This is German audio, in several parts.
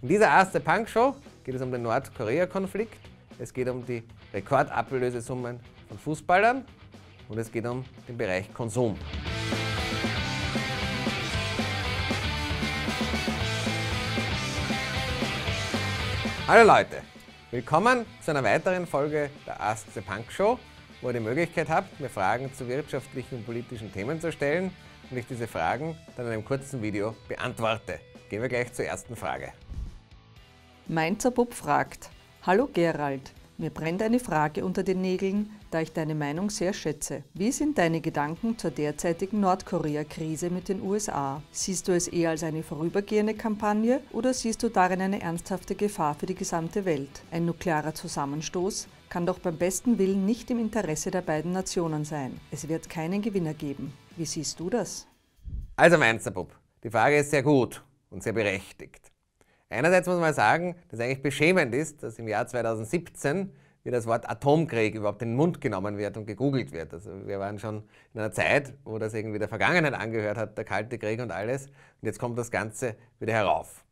In dieser ersten Punk-Show geht es um den Nordkorea-Konflikt, es geht um die Rekordablösesummen von Fußballern und es geht um den Bereich Konsum. Hallo Leute, willkommen zu einer weiteren Folge der Ask the Punk Show, wo ihr die Möglichkeit habt, mir Fragen zu wirtschaftlichen und politischen Themen zu stellen und ich diese Fragen dann in einem kurzen Video beantworte. Gehen wir gleich zur ersten Frage. Mainzer Bub fragt: Hallo Gerald, mir brennt eine Frage unter den Nägeln, da ich deine Meinung sehr schätze. Wie sind deine Gedanken zur derzeitigen Nordkorea-Krise mit den USA? Siehst du es eher als eine vorübergehende Kampagne oder siehst du darin eine ernsthafte Gefahr für die gesamte Welt? Ein nuklearer Zusammenstoß kann doch beim besten Willen nicht im Interesse der beiden Nationen sein. Es wird keinen Gewinner geben. Wie siehst du das? Also Mainzer Bub, die Frage ist sehr gut und sehr berechtigt. Einerseits muss man sagen, dass es eigentlich beschämend ist, dass im Jahr 2017 wie das Wort Atomkrieg überhaupt in den Mund genommen wird und gegoogelt wird. Also wir waren schon in einer Zeit, wo das irgendwie der Vergangenheit angehört hat, der Kalte Krieg und alles. Und jetzt kommt das Ganze wieder herauf.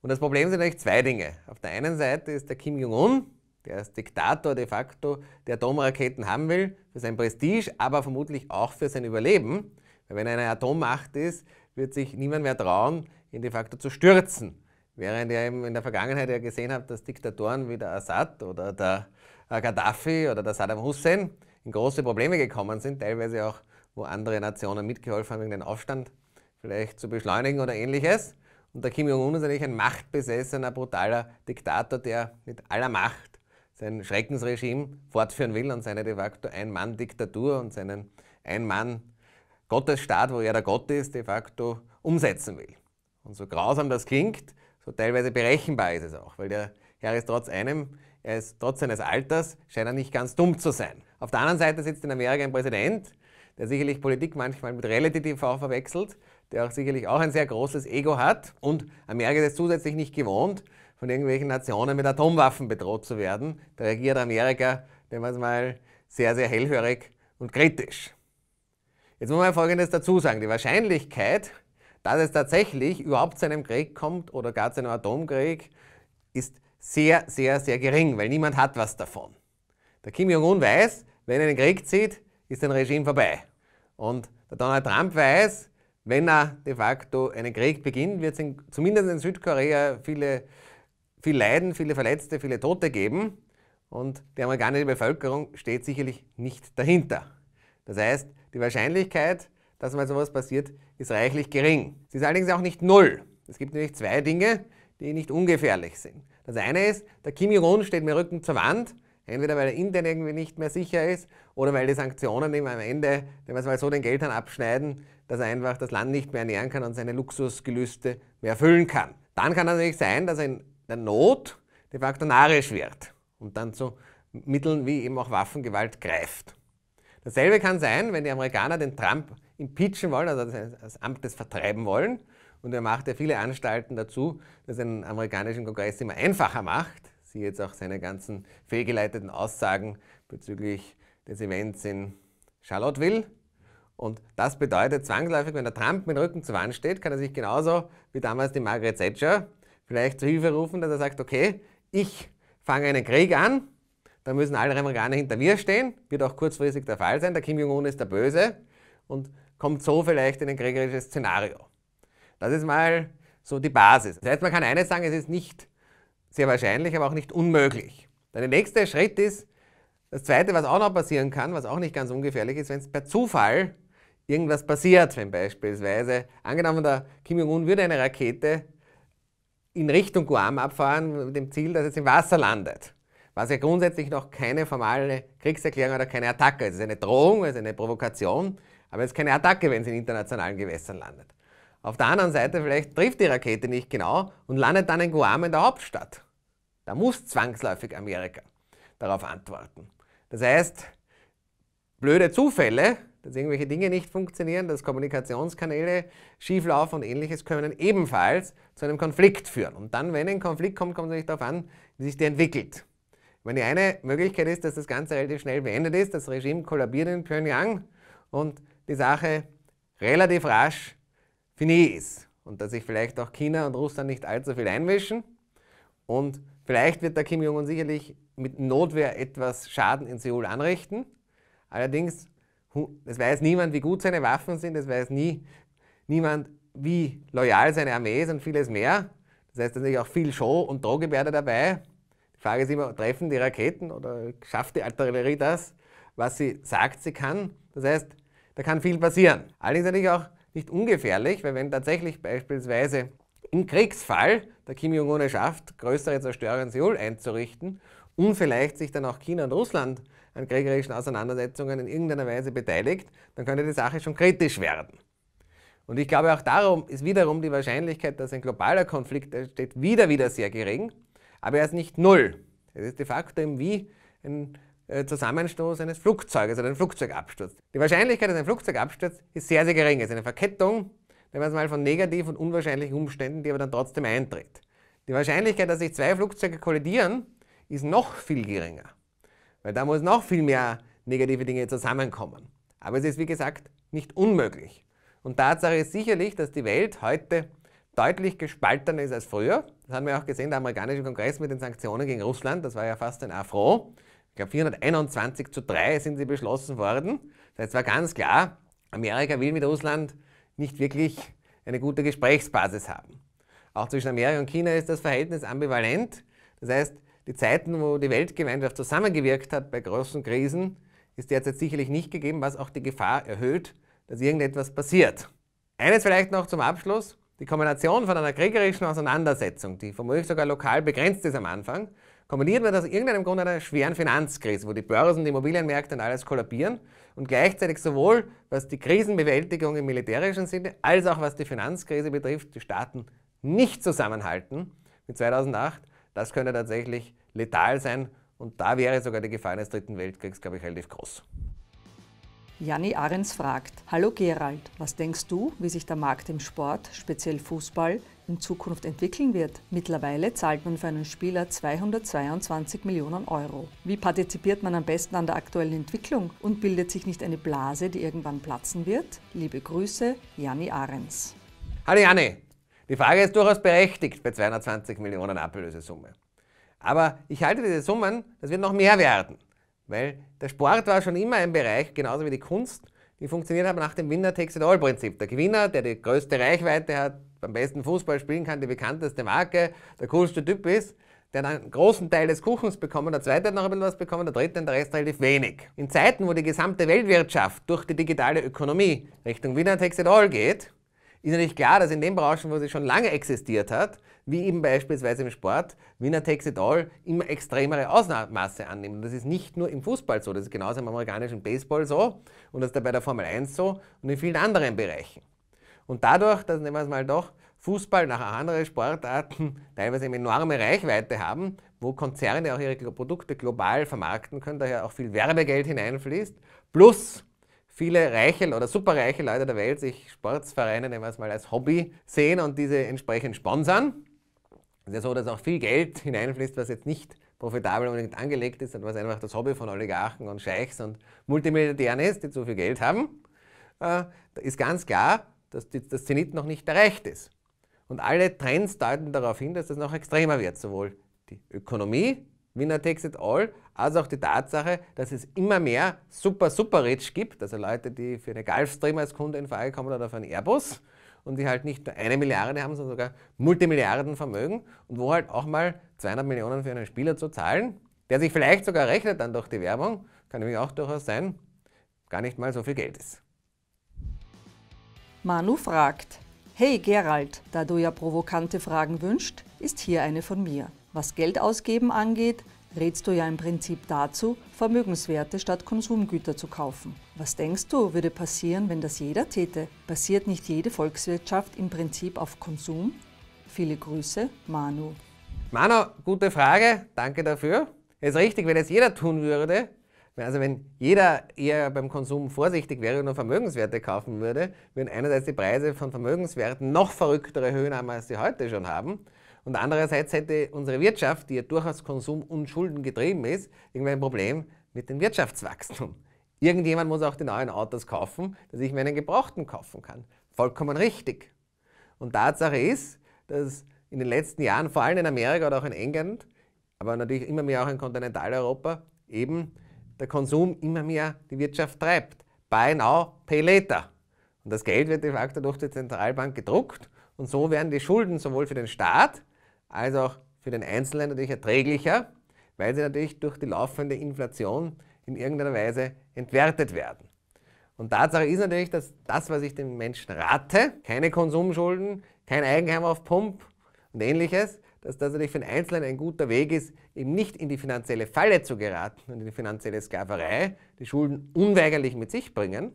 Und das Problem sind eigentlich zwei Dinge. Auf der einen Seite ist der Kim Jong-un, der als Diktator de facto die Atomraketen haben will, für sein Prestige, aber vermutlich auch für sein Überleben. Weil wenn er eine Atommacht ist, wird sich niemand mehr trauen, ihn de facto zu stürzen. Während ihr eben in der Vergangenheit ja gesehen habt, dass Diktatoren wie der Assad oder der äh, Gaddafi oder der Saddam Hussein in große Probleme gekommen sind, teilweise auch, wo andere Nationen mitgeholfen haben, den Aufstand vielleicht zu beschleunigen oder ähnliches. Und der Kim Jong-un ist eigentlich ein machtbesessener, brutaler Diktator, der mit aller Macht sein Schreckensregime fortführen will und seine de facto Ein-Mann-Diktatur und seinen Ein-Mann-Gottesstaat, wo er der Gott ist, de facto umsetzen will. Und so grausam das klingt, so teilweise berechenbar ist es auch, weil der Herr ist trotz einem, er ist trotz seines Alters, scheint er nicht ganz dumm zu sein. Auf der anderen Seite sitzt in Amerika ein Präsident, der sicherlich Politik manchmal mit Reality-TV verwechselt, der auch sicherlich auch ein sehr großes Ego hat und Amerika ist zusätzlich nicht gewohnt, von irgendwelchen Nationen mit Atomwaffen bedroht zu werden. Da reagiert Amerika, nennen wir es mal, sehr, sehr hellhörig und kritisch. Jetzt muss man Folgendes dazu sagen. Die Wahrscheinlichkeit, dass es tatsächlich überhaupt zu einem Krieg kommt oder gar zu einem Atomkrieg, ist sehr, sehr, sehr gering, weil niemand hat was davon. Der Kim Jong-un weiß, wenn er einen Krieg zieht, ist ein Regime vorbei. Und der Donald Trump weiß, wenn er de facto einen Krieg beginnt, wird es in, zumindest in Südkorea viele, viel Leiden, viele Verletzte, viele Tote geben. Und die amerikanische Bevölkerung steht sicherlich nicht dahinter. Das heißt, die Wahrscheinlichkeit, dass mal sowas passiert, ist reichlich gering. Sie ist allerdings auch nicht null. Es gibt nämlich zwei Dinge, die nicht ungefährlich sind. Das eine ist, der Kim Jong-un steht mit Rücken zur Wand, entweder weil er intern irgendwie nicht mehr sicher ist oder weil die Sanktionen ihm am Ende, wenn wir es mal so den Geldern abschneiden, dass er einfach das Land nicht mehr ernähren kann und seine Luxusgelüste mehr erfüllen kann. Dann kann natürlich sein, dass er in der Not de facto narisch wird und dann zu Mitteln wie eben auch Waffengewalt greift. Dasselbe kann sein, wenn die Amerikaner den Trump impeachen wollen, also das Amt des vertreiben wollen. Und er macht ja viele Anstalten dazu, dass er den amerikanischen Kongress immer einfacher macht. Sie jetzt auch seine ganzen fehlgeleiteten Aussagen bezüglich des Events in Charlottesville. Und das bedeutet zwangsläufig, wenn der Trump mit dem Rücken zur Wand steht, kann er sich genauso wie damals die Margaret Thatcher vielleicht zu Hilfe rufen, dass er sagt, okay, ich fange einen Krieg an, da müssen alle Amerikaner hinter mir stehen, wird auch kurzfristig der Fall sein, der Kim Jong-un ist der Böse und kommt so vielleicht in ein kriegerisches Szenario. Das ist mal so die Basis. Das heißt, man kann eines sagen, es ist nicht sehr wahrscheinlich, aber auch nicht unmöglich. Dann der nächste Schritt ist, das zweite, was auch noch passieren kann, was auch nicht ganz ungefährlich ist, wenn es per Zufall irgendwas passiert, wenn beispielsweise, angenommen der Kim Jong-un würde eine Rakete in Richtung Guam abfahren, mit dem Ziel, dass es im Wasser landet. Was ja grundsätzlich noch keine formale Kriegserklärung oder keine Attacke ist. Es ist eine Drohung, es ist eine Provokation. Aber es ist keine Attacke, wenn sie in internationalen Gewässern landet. Auf der anderen Seite vielleicht trifft die Rakete nicht genau und landet dann in Guam in der Hauptstadt. Da muss zwangsläufig Amerika darauf antworten. Das heißt, blöde Zufälle, dass irgendwelche Dinge nicht funktionieren, dass Kommunikationskanäle schieflaufen und ähnliches können ebenfalls zu einem Konflikt führen. Und dann, wenn ein Konflikt kommt, kommt es natürlich darauf an, wie sich der entwickelt. Wenn die eine Möglichkeit ist, dass das Ganze relativ schnell beendet ist, das Regime kollabiert in Pyongyang und die Sache relativ rasch finie ist und dass sich vielleicht auch China und Russland nicht allzu viel einmischen. Und vielleicht wird der Kim Jong-un sicherlich mit Notwehr etwas Schaden in Seoul anrichten. Allerdings, es weiß niemand, wie gut seine Waffen sind, es weiß nie, niemand, wie loyal seine Armee ist und vieles mehr. Das heißt, da ist natürlich auch viel Show und Drohgebärde dabei. Die Frage ist immer, treffen die Raketen oder schafft die Artillerie das, was sie sagt, sie kann? Das heißt, da kann viel passieren. Allerdings natürlich auch nicht ungefährlich, weil wenn tatsächlich beispielsweise im Kriegsfall der Kim Jong-un es schafft, größere Zerstörer in Seoul einzurichten und vielleicht sich dann auch China und Russland an kriegerischen Auseinandersetzungen in irgendeiner Weise beteiligt, dann könnte die Sache schon kritisch werden. Und ich glaube, auch darum ist wiederum die Wahrscheinlichkeit, dass ein globaler Konflikt entsteht, wieder, wieder sehr gering. Aber er ist nicht null. Es ist de facto eben wie ein äh, Zusammenstoß eines Flugzeuges oder einen Flugzeugabsturz. Die Wahrscheinlichkeit, dass ein Flugzeugabsturz ist sehr, sehr gering. Es ist eine Verkettung, wenn wir es mal von negativen und unwahrscheinlichen Umständen, die aber dann trotzdem eintritt. Die Wahrscheinlichkeit, dass sich zwei Flugzeuge kollidieren, ist noch viel geringer. Weil da muss noch viel mehr negative Dinge zusammenkommen. Aber es ist, wie gesagt, nicht unmöglich. Und Tatsache ist sicherlich, dass die Welt heute deutlich gespaltener ist als früher. Das haben wir auch gesehen, der amerikanische Kongress mit den Sanktionen gegen Russland, das war ja fast ein Affront. Ich glaube 421 zu 3 sind sie beschlossen worden. Das heißt, war ganz klar, Amerika will mit Russland nicht wirklich eine gute Gesprächsbasis haben. Auch zwischen Amerika und China ist das Verhältnis ambivalent. Das heißt, die Zeiten, wo die Weltgemeinschaft zusammengewirkt hat bei großen Krisen, ist derzeit sicherlich nicht gegeben, was auch die Gefahr erhöht, dass irgendetwas passiert. Eines vielleicht noch zum Abschluss. Die Kombination von einer kriegerischen Auseinandersetzung, die vermutlich sogar lokal begrenzt ist am Anfang, Kombiniert wird aus irgendeinem Grund einer schweren Finanzkrise, wo die Börsen, die Immobilienmärkte und alles kollabieren und gleichzeitig sowohl was die Krisenbewältigung im militärischen Sinne als auch was die Finanzkrise betrifft, die Staaten nicht zusammenhalten wie 2008, das könnte tatsächlich letal sein und da wäre sogar die Gefahr eines dritten Weltkriegs, glaube ich, relativ groß. Janni Ahrens fragt, Hallo Gerald, was denkst du, wie sich der Markt im Sport, speziell Fußball, in Zukunft entwickeln wird? Mittlerweile zahlt man für einen Spieler 222 Millionen Euro. Wie partizipiert man am besten an der aktuellen Entwicklung und bildet sich nicht eine Blase, die irgendwann platzen wird? Liebe Grüße, Janni Ahrens. Hallo Janni, die Frage ist durchaus berechtigt bei 220 Millionen Ablösesumme. Aber ich halte diese Summen, das wird noch mehr werden. Weil der Sport war schon immer ein Bereich, genauso wie die Kunst, die funktioniert aber nach dem Winner-Takes-it-all-Prinzip. Der Gewinner, der die größte Reichweite hat, beim besten Fußball spielen kann, die bekannteste Marke, der coolste Typ ist, der dann einen großen Teil des Kuchens bekommen, der zweite hat noch ein bisschen was bekommen, der dritte und der Rest relativ wenig. In Zeiten, wo die gesamte Weltwirtschaft durch die digitale Ökonomie Richtung Winner Takes It All geht, ist natürlich klar, dass in den Branchen, wo sie schon lange existiert hat, wie eben beispielsweise im Sport, Winner takes it all, immer extremere Ausmaße annehmen. Und das ist nicht nur im Fußball so, das ist genauso im amerikanischen Baseball so und das ist bei der Formel 1 so und in vielen anderen Bereichen. Und dadurch, dass, nehmen wir es mal doch, Fußball nach anderen Sportarten teilweise eine enorme Reichweite haben, wo Konzerne auch ihre Produkte global vermarkten können, daher auch viel Werbegeld hineinfließt, plus viele reiche oder superreiche Leute der Welt sich Sportsvereine, nehmen wir es mal als Hobby, sehen und diese entsprechend sponsern. Es ist ja so, dass auch viel Geld hineinfließt, was jetzt nicht profitabel unbedingt angelegt ist und was einfach das Hobby von Oligarchen und Scheichs und Multimilliardären ist, die zu viel Geld haben, äh, ist ganz klar, dass das Zenit noch nicht erreicht ist. Und alle Trends deuten darauf hin, dass das noch extremer wird, sowohl die Ökonomie, Winner takes it all, als auch die Tatsache, dass es immer mehr super, super rich gibt, also Leute, die für eine Gulfstream als Kunde in Frage kommen oder für einen Airbus, und die halt nicht nur eine Milliarde haben, sondern sogar Multimilliardenvermögen und wo halt auch mal 200 Millionen für einen Spieler zu zahlen, der sich vielleicht sogar rechnet dann durch die Werbung, kann nämlich auch durchaus sein, gar nicht mal so viel Geld ist. Manu fragt, hey Gerald, da du ja provokante Fragen wünscht, ist hier eine von mir. Was Geld ausgeben angeht, rätst du ja im Prinzip dazu, Vermögenswerte statt Konsumgüter zu kaufen. Was denkst du, würde passieren, wenn das jeder täte? Basiert nicht jede Volkswirtschaft im Prinzip auf Konsum? Viele Grüße, Manu. Manu, gute Frage, danke dafür. Ist richtig, wenn es jeder tun würde, also wenn jeder eher beim Konsum vorsichtig wäre und nur Vermögenswerte kaufen würde, würden einerseits die Preise von Vermögenswerten noch verrücktere Höhen haben, als sie heute schon haben. Und andererseits hätte unsere Wirtschaft, die ja durchaus Konsum und Schulden getrieben ist, irgendwann ein Problem mit dem Wirtschaftswachstum. Irgendjemand muss auch die neuen Autos kaufen, dass ich mir einen Gebrauchten kaufen kann. Vollkommen richtig. Und Tatsache ist, dass in den letzten Jahren, vor allem in Amerika oder auch in England, aber natürlich immer mehr auch in Kontinentaleuropa, eben der Konsum immer mehr die Wirtschaft treibt. Buy now, pay later. Und das Geld wird de facto durch die Zentralbank gedruckt und so werden die Schulden sowohl für den Staat als auch für den Einzelnen natürlich erträglicher, weil sie natürlich durch die laufende Inflation in irgendeiner Weise entwertet werden. Und Tatsache ist natürlich, dass das, was ich den Menschen rate, keine Konsumschulden, kein Eigenheim auf Pump und ähnliches, dass das natürlich für den Einzelnen ein guter Weg ist, eben nicht in die finanzielle Falle zu geraten und in die finanzielle Sklaverei, die Schulden unweigerlich mit sich bringen.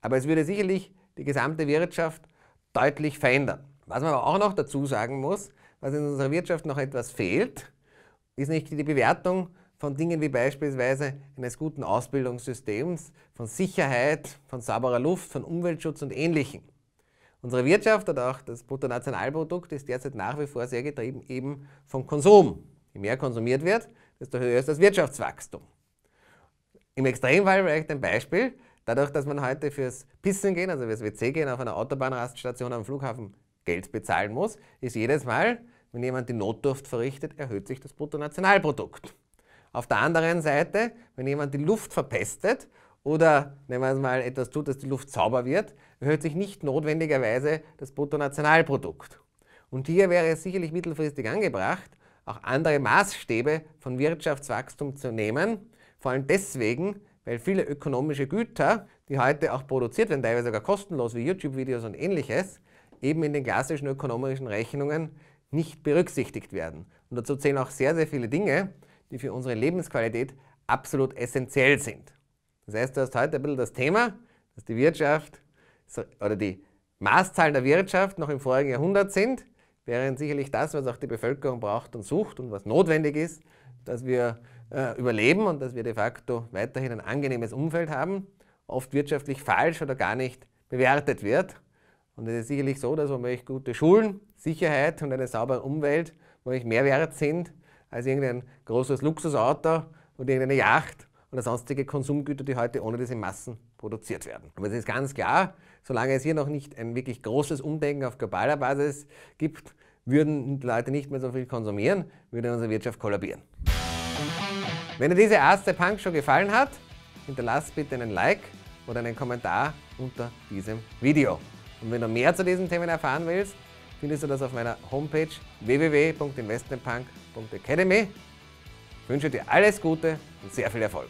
Aber es würde sicherlich die gesamte Wirtschaft deutlich verändern. Was man aber auch noch dazu sagen muss, was in unserer Wirtschaft noch etwas fehlt, ist nicht die Bewertung von Dingen wie beispielsweise eines guten Ausbildungssystems, von Sicherheit, von sauberer Luft, von Umweltschutz und Ähnlichem. Unsere Wirtschaft oder auch das Bruttonationalprodukt ist derzeit nach wie vor sehr getrieben eben vom Konsum. Je mehr konsumiert wird, desto höher ist das Wirtschaftswachstum. Im Extremfall vielleicht ein Beispiel, dadurch, dass man heute fürs Pissen gehen, also fürs WC gehen auf einer Autobahnraststation am Flughafen Geld bezahlen muss, ist jedes Mal, wenn jemand die Notdurft verrichtet, erhöht sich das Bruttonationalprodukt. Auf der anderen Seite, wenn jemand die Luft verpestet oder, nehmen wir es mal etwas tut, dass die Luft sauber wird, erhöht sich nicht notwendigerweise das Bruttonationalprodukt. Und hier wäre es sicherlich mittelfristig angebracht, auch andere Maßstäbe von Wirtschaftswachstum zu nehmen, vor allem deswegen, weil viele ökonomische Güter, die heute auch produziert werden, teilweise sogar kostenlos wie YouTube-Videos und ähnliches, eben in den klassischen ökonomischen Rechnungen nicht berücksichtigt werden. Und dazu zählen auch sehr, sehr viele Dinge, die für unsere Lebensqualität absolut essentiell sind. Das heißt, du hast heute ein bisschen das Thema, dass die Wirtschaft oder die Maßzahlen der Wirtschaft noch im vorigen Jahrhundert sind, während sicherlich das, was auch die Bevölkerung braucht und sucht und was notwendig ist, dass wir äh, überleben und dass wir de facto weiterhin ein angenehmes Umfeld haben, oft wirtschaftlich falsch oder gar nicht bewertet wird. Und es ist sicherlich so, dass womöglich gute Schulen, Sicherheit und eine saubere Umwelt womöglich mehr wert sind als irgendein großes Luxusauto und irgendeine Yacht oder sonstige Konsumgüter, die heute ohne diese Massen produziert werden. Aber es ist ganz klar, solange es hier noch nicht ein wirklich großes Umdenken auf globaler Basis gibt, würden die Leute nicht mehr so viel konsumieren, würde unsere Wirtschaft kollabieren. Wenn dir diese erste Punk schon gefallen hat, hinterlass bitte einen Like oder einen Kommentar unter diesem Video. Und wenn du mehr zu diesen Themen erfahren willst, findest du das auf meiner Homepage www.investmentpunk.academy. Ich wünsche dir alles Gute und sehr viel Erfolg.